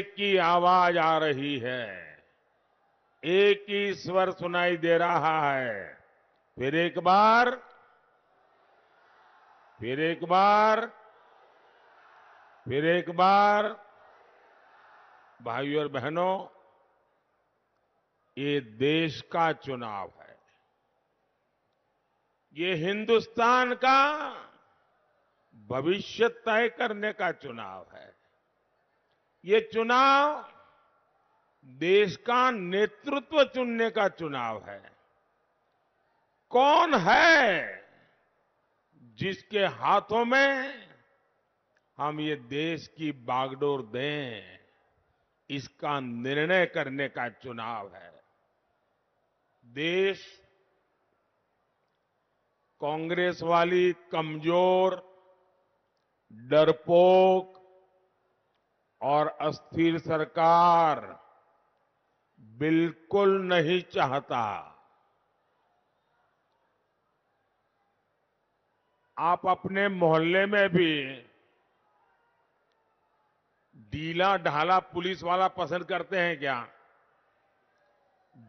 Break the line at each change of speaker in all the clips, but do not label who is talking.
एक की आवाज आ रही है एक ही स्वर सुनाई दे रहा है फिर एक बार फिर एक बार फिर एक बार भाइयों और बहनों ये देश का चुनाव है ये हिंदुस्तान का भविष्य तय करने का चुनाव है ये चुनाव देश का नेतृत्व चुनने का चुनाव है कौन है जिसके हाथों में हम ये देश की बागडोर दें इसका निर्णय करने का चुनाव है देश कांग्रेस वाली कमजोर डरपोक और अस्थिर सरकार बिल्कुल नहीं चाहता आप अपने मोहल्ले में भी डीला ढाला पुलिस वाला पसंद करते हैं क्या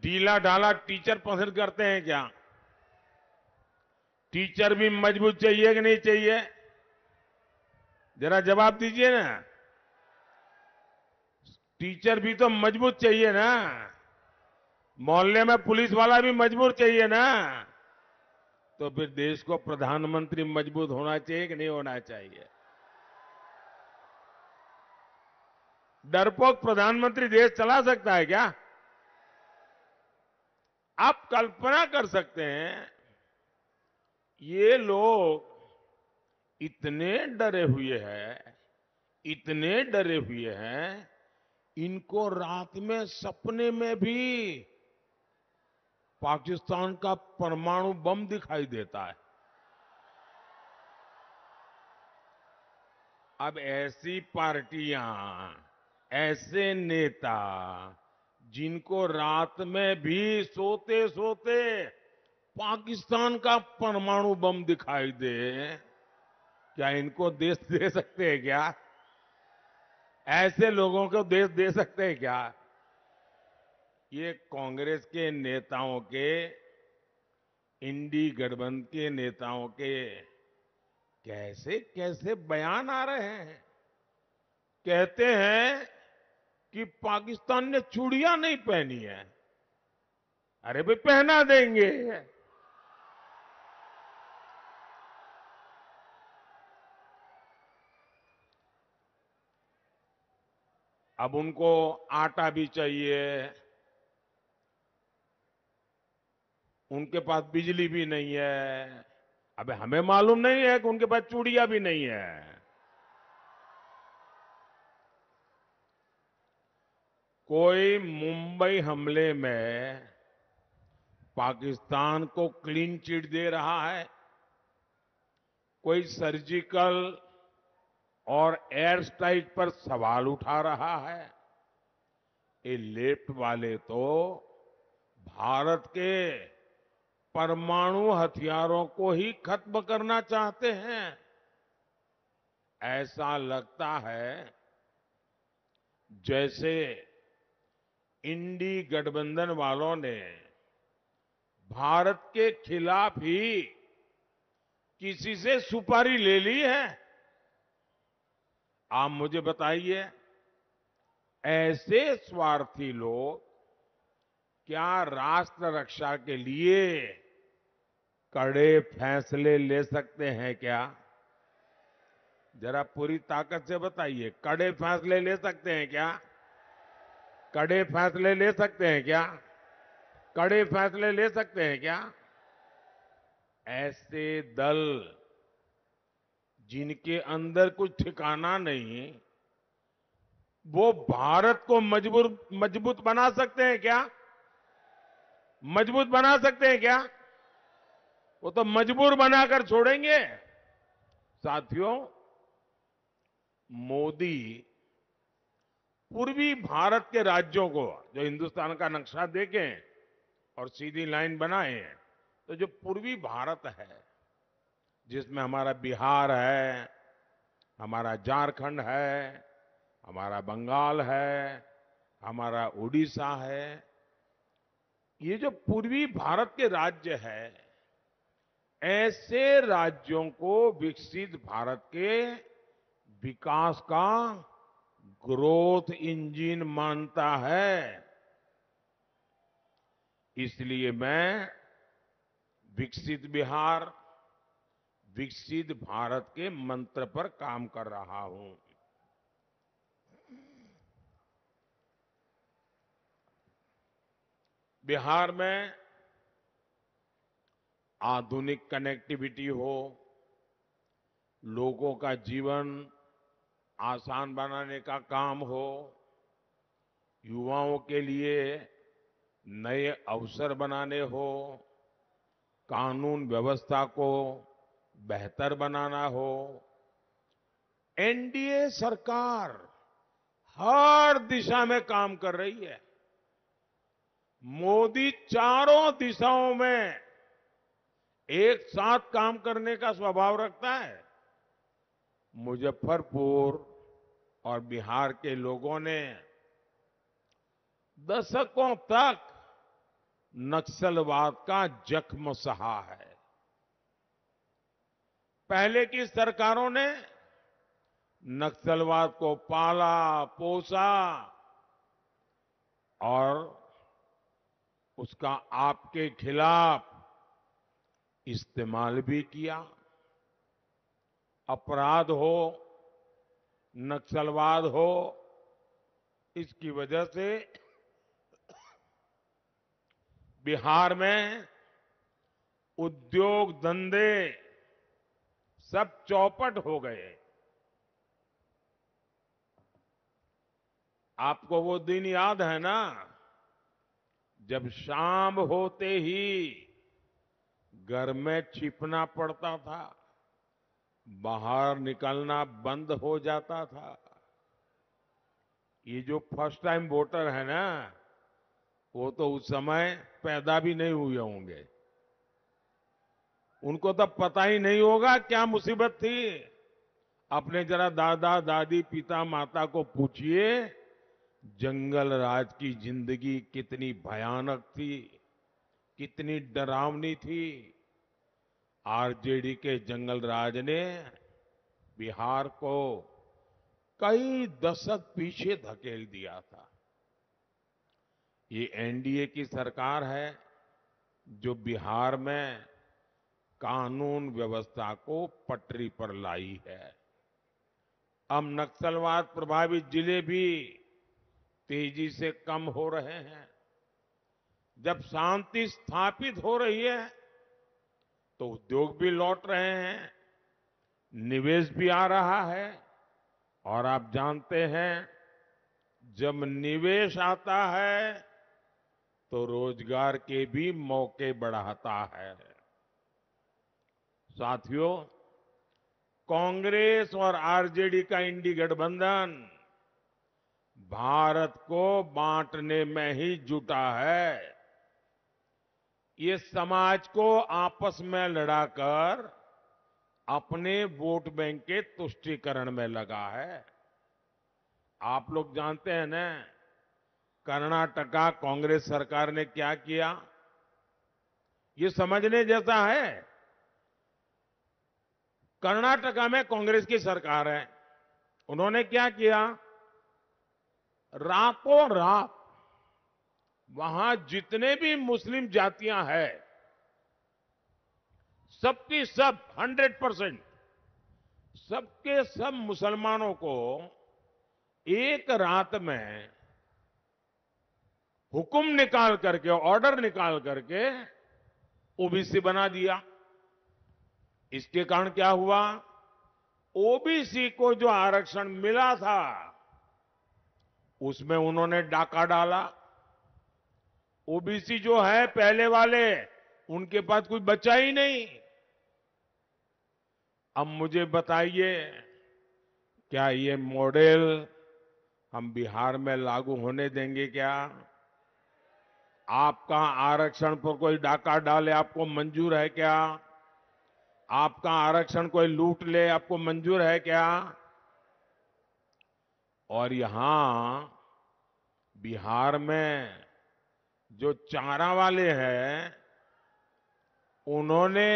डीला ढाला टीचर पसंद करते हैं क्या टीचर भी मजबूत चाहिए कि नहीं चाहिए जरा जवाब दीजिए ना टीचर भी तो मजबूत चाहिए ना मोहल्ले में पुलिस वाला भी मजबूत चाहिए ना तो फिर देश को प्रधानमंत्री मजबूत होना चाहिए कि नहीं होना चाहिए डरपोक प्रधानमंत्री देश चला सकता है क्या आप कल्पना कर सकते हैं ये लोग इतने डरे हुए हैं इतने डरे हुए हैं इनको रात में सपने में भी पाकिस्तान का परमाणु बम दिखाई देता है अब ऐसी पार्टियां ऐसे नेता जिनको रात में भी सोते सोते पाकिस्तान का परमाणु बम दिखाई दे क्या इनको देश दे सकते हैं क्या ऐसे लोगों को देश दे सकते हैं क्या ये कांग्रेस के नेताओं के इंडी गठबंध के नेताओं के कैसे कैसे बयान आ रहे हैं कहते हैं कि पाकिस्तान ने चूड़ियां नहीं पहनी है अरे भाई पहना देंगे अब उनको आटा भी चाहिए उनके पास बिजली भी नहीं है अब हमें मालूम नहीं है कि उनके पास चूड़िया भी नहीं है कोई मुंबई हमले में पाकिस्तान को क्लीन चिट दे रहा है कोई सर्जिकल और एयर स्ट्राइक पर सवाल उठा रहा है ये लेफ्ट वाले तो भारत के परमाणु हथियारों को ही खत्म करना चाहते हैं ऐसा लगता है जैसे इंडी गठबंधन वालों ने भारत के खिलाफ ही किसी से सुपारी ले ली है आप मुझे बताइए ऐसे स्वार्थी लोग क्या राष्ट्र रक्षा के लिए कड़े फैसले ले सकते हैं क्या जरा पूरी ताकत से बताइए कड़े फैसले ले सकते हैं क्या कड़े फैसले ले सकते हैं क्या कड़े फैसले ले सकते हैं क्या ऐसे दल जिनके अंदर कुछ ठिकाना नहीं वो भारत को मजबूर मजबूत बना सकते हैं क्या मजबूत बना सकते हैं क्या वो तो मजबूर बनाकर छोड़ेंगे साथियों मोदी पूर्वी भारत के राज्यों को जो हिंदुस्तान का नक्शा देखें और सीधी लाइन बनाए तो जो पूर्वी भारत है जिसमें हमारा बिहार है हमारा झारखंड है हमारा बंगाल है हमारा उड़ीसा है ये जो पूर्वी भारत के राज्य है ऐसे राज्यों को विकसित भारत के विकास का ग्रोथ इंजन मानता है इसलिए मैं विकसित बिहार विकसित भारत के मंत्र पर काम कर रहा हूं बिहार में आधुनिक कनेक्टिविटी हो लोगों का जीवन आसान बनाने का काम हो युवाओं के लिए नए अवसर बनाने हो कानून व्यवस्था को बेहतर बनाना हो एनडीए सरकार हर दिशा में काम कर रही है मोदी चारों दिशाओं में एक साथ काम करने का स्वभाव रखता है मुजफ्फरपुर और बिहार के लोगों ने दशकों तक नक्सलवाद का जख्म सहा है पहले की सरकारों ने नक्सलवाद को पाला पोसा और उसका आपके खिलाफ इस्तेमाल भी किया अपराध हो नक्सलवाद हो इसकी वजह से बिहार में उद्योग धंधे सब चौपट हो गए आपको वो दिन याद है ना जब शाम होते ही घर में छिपना पड़ता था बाहर निकलना बंद हो जाता था ये जो फर्स्ट टाइम वोटर है ना वो तो उस समय पैदा भी नहीं हुए होंगे उनको तब तो पता ही नहीं होगा क्या मुसीबत थी अपने जरा दादा दादी पिता माता को पूछिए जंगल राज की जिंदगी कितनी भयानक थी कितनी डरावनी थी आरजेडी के जंगल राज ने बिहार को कई दशक पीछे धकेल दिया था ये एनडीए की सरकार है जो बिहार में कानून व्यवस्था को पटरी पर लाई है अब नक्सलवाद प्रभावित जिले भी तेजी से कम हो रहे हैं जब शांति स्थापित हो रही है तो उद्योग भी लौट रहे हैं निवेश भी आ रहा है और आप जानते हैं जब निवेश आता है तो रोजगार के भी मौके बढ़ाता है साथियों कांग्रेस और आरजेडी का इंडी गठबंधन भारत को बांटने में ही जुटा है ये समाज को आपस में लड़ाकर अपने वोट बैंक के तुष्टीकरण में लगा है आप लोग जानते हैं ना कर्नाटका कांग्रेस सरकार ने क्या किया ये समझने जैसा है कर्नाटका में कांग्रेस की सरकार है उन्होंने क्या किया रातों रात वहां जितने भी मुस्लिम जातियां हैं सबकी सब हंड्रेड परसेंट सबके सब मुसलमानों को एक रात में हुक्म निकाल करके ऑर्डर निकाल करके ओबीसी बना दिया इसके कारण क्या हुआ ओबीसी को जो आरक्षण मिला था उसमें उन्होंने डाका डाला ओबीसी जो है पहले वाले उनके पास कुछ बचा ही नहीं अब मुझे बताइए क्या ये मॉडल हम बिहार में लागू होने देंगे क्या आपका आरक्षण पर कोई डाका डाले आपको मंजूर है क्या आपका आरक्षण कोई लूट ले आपको मंजूर है क्या और यहां बिहार में जो चारा वाले हैं उन्होंने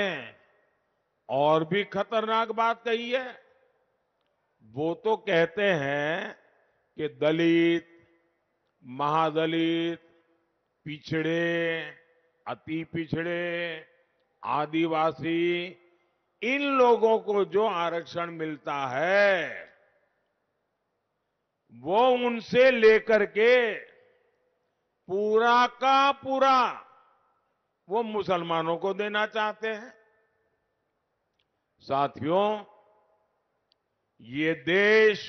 और भी खतरनाक बात कही है वो तो कहते हैं कि दलित महादलित पिछड़े अति पिछड़े आदिवासी इन लोगों को जो आरक्षण मिलता है वो उनसे लेकर के पूरा का पूरा वो मुसलमानों को देना चाहते हैं साथियों ये देश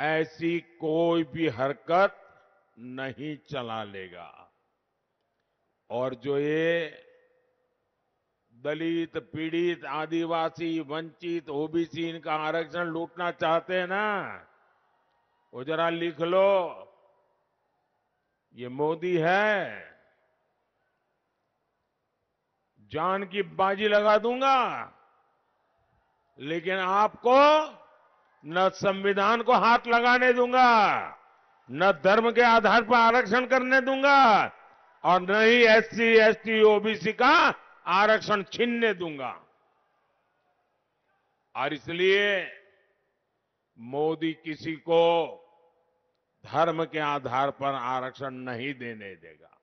ऐसी कोई भी हरकत नहीं चला लेगा और जो ये दलित पीड़ित आदिवासी वंचित ओबीसी इनका आरक्षण लूटना चाहते हैं ना वो जरा लिख लो ये मोदी है जान की बाजी लगा दूंगा लेकिन आपको न संविधान को हाथ लगाने दूंगा न धर्म के आधार पर आरक्षण करने दूंगा और न ही एससी एसटी ओबीसी का आरक्षण छीनने दूंगा और इसलिए मोदी किसी को धर्म के आधार पर आरक्षण नहीं देने देगा